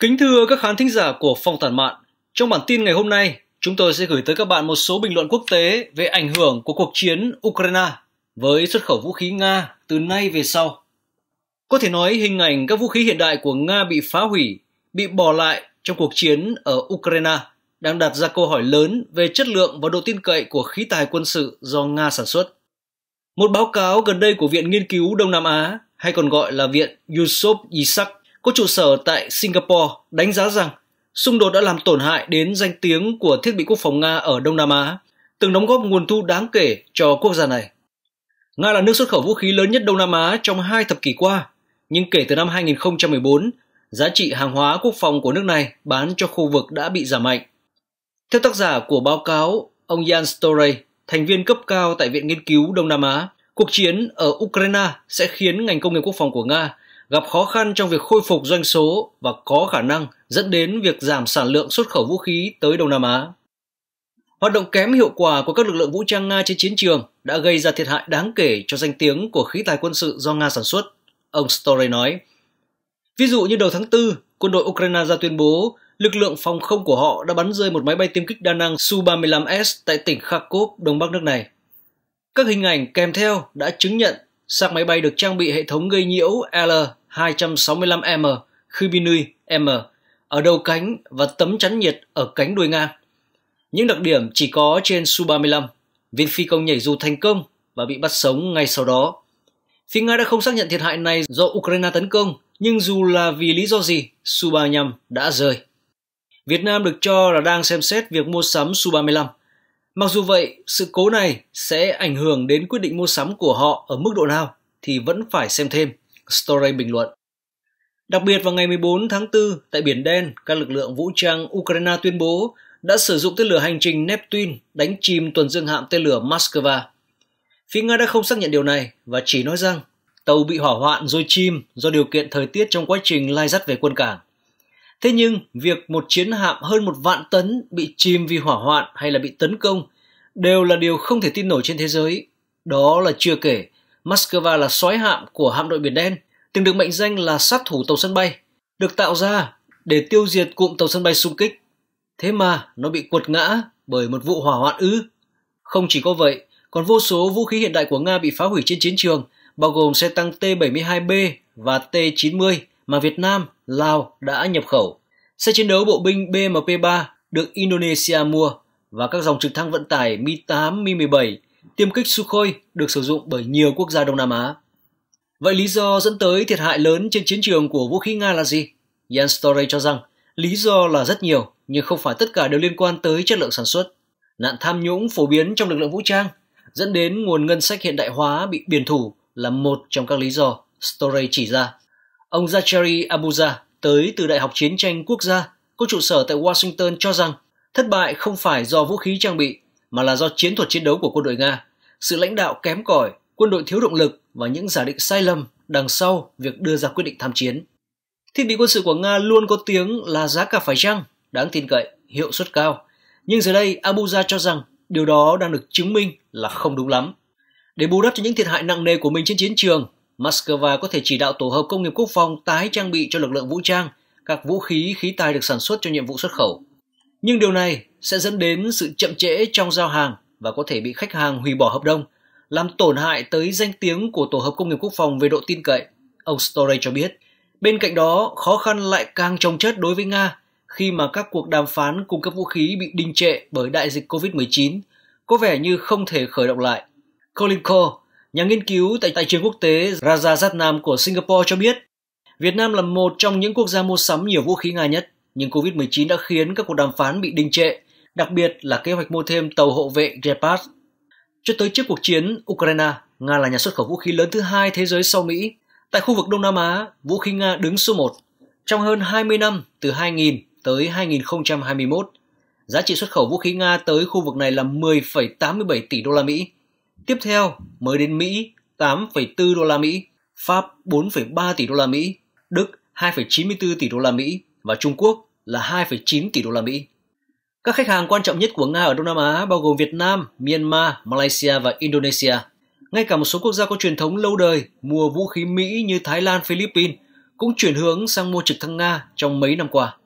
Kính thưa các khán thính giả của Phong Tản Mạn, trong bản tin ngày hôm nay, chúng tôi sẽ gửi tới các bạn một số bình luận quốc tế về ảnh hưởng của cuộc chiến Ukraine với xuất khẩu vũ khí Nga từ nay về sau. Có thể nói hình ảnh các vũ khí hiện đại của Nga bị phá hủy, bị bỏ lại trong cuộc chiến ở Ukraine đang đặt ra câu hỏi lớn về chất lượng và độ tin cậy của khí tài quân sự do Nga sản xuất. Một báo cáo gần đây của Viện Nghiên cứu Đông Nam Á, hay còn gọi là Viện Yusuf Isak, có trụ sở tại Singapore đánh giá rằng xung đột đã làm tổn hại đến danh tiếng của thiết bị quốc phòng Nga ở Đông Nam Á, từng đóng góp nguồn thu đáng kể cho quốc gia này. Nga là nước xuất khẩu vũ khí lớn nhất Đông Nam Á trong hai thập kỷ qua, nhưng kể từ năm 2014, giá trị hàng hóa quốc phòng của nước này bán cho khu vực đã bị giảm mạnh. Theo tác giả của báo cáo, ông Jan Storey, thành viên cấp cao tại Viện Nghiên cứu Đông Nam Á, cuộc chiến ở Ukraine sẽ khiến ngành công nghiệp quốc phòng của Nga gặp khó khăn trong việc khôi phục doanh số và có khả năng dẫn đến việc giảm sản lượng xuất khẩu vũ khí tới Đông Nam Á. Hoạt động kém hiệu quả của các lực lượng vũ trang Nga trên chiến trường đã gây ra thiệt hại đáng kể cho danh tiếng của khí tài quân sự do Nga sản xuất, ông Story nói. Ví dụ như đầu tháng 4, quân đội Ukraine ra tuyên bố lực lượng phòng không của họ đã bắn rơi một máy bay tiêm kích đa năng Su-35S tại tỉnh Kharkov, đông bắc nước này. Các hình ảnh kèm theo đã chứng nhận xác máy bay được trang bị hệ thống gây nhiễu L 265M Khibinui M ở đầu cánh và tấm chắn nhiệt ở cánh đuôi ngang. Những đặc điểm chỉ có trên Su-35, viên phi công nhảy dù thành công và bị bắt sống ngay sau đó. Phía Nga đã không xác nhận thiệt hại này do Ukraine tấn công, nhưng dù là vì lý do gì, Su-35 đã rơi. Việt Nam được cho là đang xem xét việc mua sắm Su-35. Mặc dù vậy, sự cố này sẽ ảnh hưởng đến quyết định mua sắm của họ ở mức độ nào thì vẫn phải xem thêm. Story bình luận. Đặc biệt vào ngày 14 tháng 4, tại Biển Đen, các lực lượng vũ trang Ukraine tuyên bố đã sử dụng tên lửa hành trình Neptune đánh chìm tuần dương hạm tên lửa Moscow. Phía Nga đã không xác nhận điều này và chỉ nói rằng tàu bị hỏa hoạn rồi chìm do điều kiện thời tiết trong quá trình lai dắt về quân cảng. Thế nhưng, việc một chiến hạm hơn một vạn tấn bị chìm vì hỏa hoạn hay là bị tấn công đều là điều không thể tin nổi trên thế giới. Đó là chưa kể Moscow là sói hạm của hạm đội Biển Đen, từng được mệnh danh là sát thủ tàu sân bay, được tạo ra để tiêu diệt cụm tàu sân bay xung kích. Thế mà nó bị quật ngã bởi một vụ hỏa hoạn ư. Không chỉ có vậy, còn vô số vũ khí hiện đại của Nga bị phá hủy trên chiến trường, bao gồm xe tăng T-72B và T-90 mà Việt Nam, Lào đã nhập khẩu. Xe chiến đấu bộ binh BMP-3 được Indonesia mua và các dòng trực thăng vận tải Mi-8, Mi-17 tiêm kích Sukhoi được sử dụng bởi nhiều quốc gia Đông Nam Á. Vậy lý do dẫn tới thiệt hại lớn trên chiến trường của vũ khí Nga là gì? Jan Story cho rằng lý do là rất nhiều nhưng không phải tất cả đều liên quan tới chất lượng sản xuất. Nạn tham nhũng phổ biến trong lực lượng vũ trang dẫn đến nguồn ngân sách hiện đại hóa bị biển thủ là một trong các lý do, Story chỉ ra. Ông Zachary Abuja tới từ Đại học Chiến tranh Quốc gia có trụ sở tại Washington cho rằng thất bại không phải do vũ khí trang bị mà là do chiến thuật chiến đấu của quân đội Nga sự lãnh đạo kém cỏi, quân đội thiếu động lực và những giả định sai lầm đằng sau việc đưa ra quyết định tham chiến. Thiết bị quân sự của Nga luôn có tiếng là giá cả phải chăng, đáng tin cậy, hiệu suất cao. Nhưng giờ đây, Abuja cho rằng điều đó đang được chứng minh là không đúng lắm. Để bù đắp cho những thiệt hại nặng nề của mình trên chiến trường, Moscow có thể chỉ đạo tổ hợp công nghiệp quốc phòng tái trang bị cho lực lượng vũ trang các vũ khí khí tài được sản xuất cho nhiệm vụ xuất khẩu. Nhưng điều này sẽ dẫn đến sự chậm trễ trong giao hàng và có thể bị khách hàng hủy bỏ hợp đồng, làm tổn hại tới danh tiếng của tổ hợp công nghiệp quốc phòng về độ tin cậy, ông Storey cho biết. Bên cạnh đó, khó khăn lại càng trồng chất đối với Nga khi mà các cuộc đàm phán cung cấp vũ khí bị đình trệ bởi đại dịch COVID-19, có vẻ như không thể khởi động lại. Colin Cole, nhà nghiên cứu tại tài trường quốc tế Raja Nam của Singapore cho biết, Việt Nam là một trong những quốc gia mua sắm nhiều vũ khí Nga nhất, nhưng COVID-19 đã khiến các cuộc đàm phán bị đình trệ đặc biệt là kế hoạch mua thêm tàu hộ vệ Gepard. Cho tới trước cuộc chiến Ukraine, Nga là nhà xuất khẩu vũ khí lớn thứ hai thế giới sau Mỹ. Tại khu vực Đông Nam Á, vũ khí Nga đứng số 1. Trong hơn 20 năm, từ 2000 tới 2021, giá trị xuất khẩu vũ khí Nga tới khu vực này là 10,87 tỷ đô la Mỹ. Tiếp theo mới đến Mỹ 8,4 đô la Mỹ, Pháp 4,3 tỷ đô la Mỹ, Đức 2,94 tỷ đô la Mỹ và Trung Quốc là 2,9 tỷ đô la Mỹ. Các khách hàng quan trọng nhất của Nga ở Đông Nam Á bao gồm Việt Nam, Myanmar, Malaysia và Indonesia. Ngay cả một số quốc gia có truyền thống lâu đời mua vũ khí Mỹ như Thái Lan, Philippines cũng chuyển hướng sang mua trực thăng Nga trong mấy năm qua.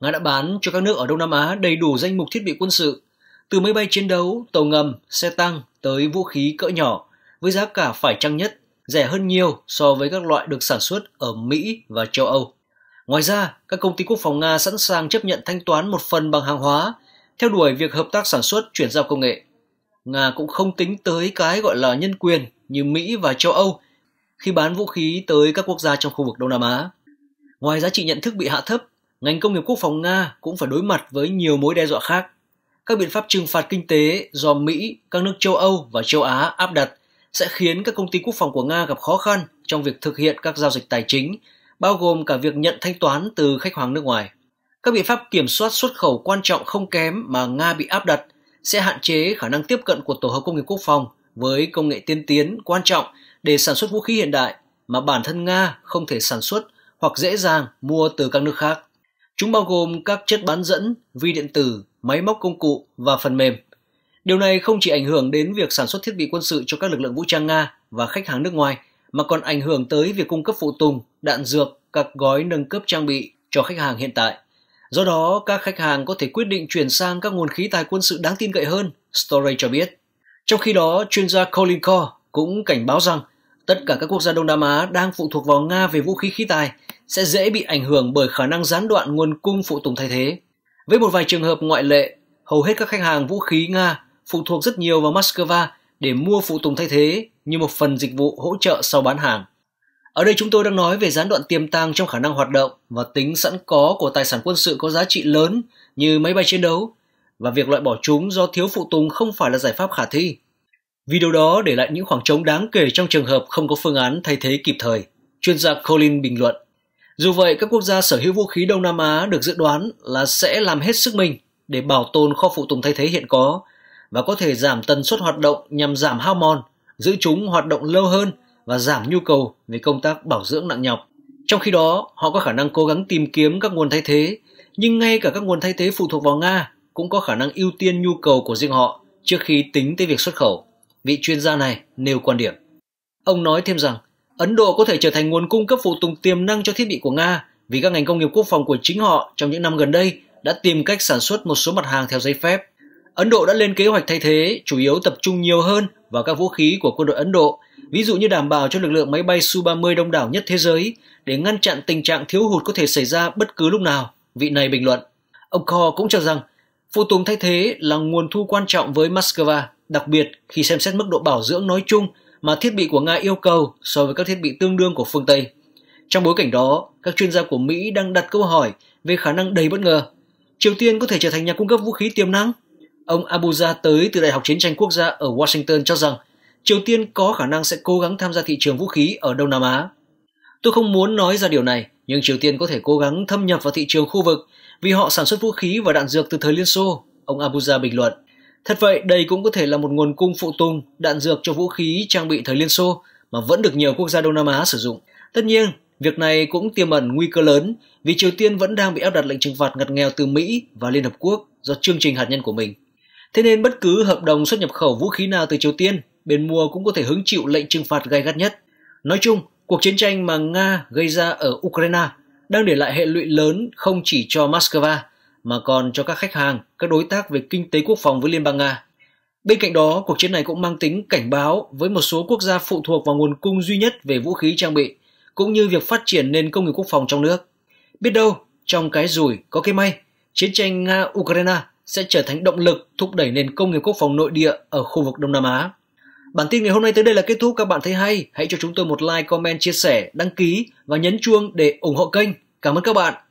Nga đã bán cho các nước ở Đông Nam Á đầy đủ danh mục thiết bị quân sự, từ máy bay chiến đấu, tàu ngầm, xe tăng tới vũ khí cỡ nhỏ với giá cả phải chăng nhất, rẻ hơn nhiều so với các loại được sản xuất ở Mỹ và châu Âu. Ngoài ra, các công ty quốc phòng Nga sẵn sàng chấp nhận thanh toán một phần bằng hàng hóa, theo đuổi việc hợp tác sản xuất chuyển giao công nghệ. Nga cũng không tính tới cái gọi là nhân quyền như Mỹ và châu Âu khi bán vũ khí tới các quốc gia trong khu vực Đông Nam Á. Ngoài giá trị nhận thức bị hạ thấp, ngành công nghiệp quốc phòng Nga cũng phải đối mặt với nhiều mối đe dọa khác. Các biện pháp trừng phạt kinh tế do Mỹ, các nước châu Âu và châu Á áp đặt sẽ khiến các công ty quốc phòng của Nga gặp khó khăn trong việc thực hiện các giao dịch tài chính bao gồm cả việc nhận thanh toán từ khách hàng nước ngoài. Các biện pháp kiểm soát xuất khẩu quan trọng không kém mà Nga bị áp đặt sẽ hạn chế khả năng tiếp cận của tổ hợp công nghiệp quốc phòng với công nghệ tiên tiến quan trọng để sản xuất vũ khí hiện đại mà bản thân Nga không thể sản xuất hoặc dễ dàng mua từ các nước khác. Chúng bao gồm các chất bán dẫn, vi điện tử, máy móc công cụ và phần mềm. Điều này không chỉ ảnh hưởng đến việc sản xuất thiết bị quân sự cho các lực lượng vũ trang Nga và khách hàng nước ngoài mà còn ảnh hưởng tới việc cung cấp phụ tùng đạn dược, các gói nâng cấp trang bị cho khách hàng hiện tại. Do đó, các khách hàng có thể quyết định chuyển sang các nguồn khí tài quân sự đáng tin cậy hơn, Story cho biết. Trong khi đó, chuyên gia Colin Core cũng cảnh báo rằng tất cả các quốc gia Đông Nam Á đang phụ thuộc vào Nga về vũ khí khí tài sẽ dễ bị ảnh hưởng bởi khả năng gián đoạn nguồn cung phụ tùng thay thế. Với một vài trường hợp ngoại lệ, hầu hết các khách hàng vũ khí Nga phụ thuộc rất nhiều vào Moscow để mua phụ tùng thay thế như một phần dịch vụ hỗ trợ sau bán hàng. Ở đây chúng tôi đang nói về gián đoạn tiềm tàng trong khả năng hoạt động và tính sẵn có của tài sản quân sự có giá trị lớn như máy bay chiến đấu và việc loại bỏ chúng do thiếu phụ tùng không phải là giải pháp khả thi. Vì điều đó để lại những khoảng trống đáng kể trong trường hợp không có phương án thay thế kịp thời, chuyên gia Colin bình luận. Dù vậy, các quốc gia sở hữu vũ khí Đông Nam Á được dự đoán là sẽ làm hết sức mình để bảo tồn kho phụ tùng thay thế hiện có và có thể giảm tần suất hoạt động nhằm giảm hao mòn, giữ chúng hoạt động lâu hơn – và giảm nhu cầu về công tác bảo dưỡng nặng nhọc. Trong khi đó, họ có khả năng cố gắng tìm kiếm các nguồn thay thế, nhưng ngay cả các nguồn thay thế phụ thuộc vào Nga cũng có khả năng ưu tiên nhu cầu của riêng họ trước khi tính tới việc xuất khẩu. Vị chuyên gia này nêu quan điểm. Ông nói thêm rằng, Ấn Độ có thể trở thành nguồn cung cấp phụ tùng tiềm năng cho thiết bị của Nga vì các ngành công nghiệp quốc phòng của chính họ trong những năm gần đây đã tìm cách sản xuất một số mặt hàng theo giấy phép. Ấn Độ đã lên kế hoạch thay thế, chủ yếu tập trung nhiều hơn vào các vũ khí của quân đội Ấn Độ ví dụ như đảm bảo cho lực lượng máy bay Su-30 đông đảo nhất thế giới để ngăn chặn tình trạng thiếu hụt có thể xảy ra bất cứ lúc nào, vị này bình luận. Ông Kho cũng cho rằng phụ tùng thay thế là nguồn thu quan trọng với Moscow, đặc biệt khi xem xét mức độ bảo dưỡng nói chung mà thiết bị của Nga yêu cầu so với các thiết bị tương đương của phương Tây. Trong bối cảnh đó, các chuyên gia của Mỹ đang đặt câu hỏi về khả năng đầy bất ngờ. Triều Tiên có thể trở thành nhà cung cấp vũ khí tiềm năng? Ông Abuja tới từ Đại học Chiến tranh Quốc gia ở Washington cho rằng Triều Tiên có khả năng sẽ cố gắng tham gia thị trường vũ khí ở Đông Nam Á. Tôi không muốn nói ra điều này, nhưng Triều Tiên có thể cố gắng thâm nhập vào thị trường khu vực vì họ sản xuất vũ khí và đạn dược từ thời Liên Xô, ông Abuja bình luận. Thật vậy, đây cũng có thể là một nguồn cung phụ tùng, đạn dược cho vũ khí trang bị thời Liên Xô mà vẫn được nhiều quốc gia Đông Nam Á sử dụng. Tất nhiên, việc này cũng tiềm ẩn nguy cơ lớn vì Triều Tiên vẫn đang bị áp đặt lệnh trừng phạt ngặt nghèo từ Mỹ và Liên Hợp Quốc do chương trình hạt nhân của mình. Thế nên bất cứ hợp đồng xuất nhập khẩu vũ khí nào từ Triều Tiên bên mua cũng có thể hứng chịu lệnh trừng phạt gay gắt nhất. Nói chung, cuộc chiến tranh mà Nga gây ra ở Ukraine đang để lại hệ lụy lớn không chỉ cho Moscow mà còn cho các khách hàng, các đối tác về kinh tế quốc phòng với Liên bang Nga. Bên cạnh đó, cuộc chiến này cũng mang tính cảnh báo với một số quốc gia phụ thuộc vào nguồn cung duy nhất về vũ khí trang bị, cũng như việc phát triển nền công nghiệp quốc phòng trong nước. Biết đâu, trong cái rủi có cái may, chiến tranh Nga-Ukraine sẽ trở thành động lực thúc đẩy nền công nghiệp quốc phòng nội địa ở khu vực Đông Nam Á. Bản tin ngày hôm nay tới đây là kết thúc. Các bạn thấy hay, hãy cho chúng tôi một like, comment, chia sẻ, đăng ký và nhấn chuông để ủng hộ kênh. Cảm ơn các bạn.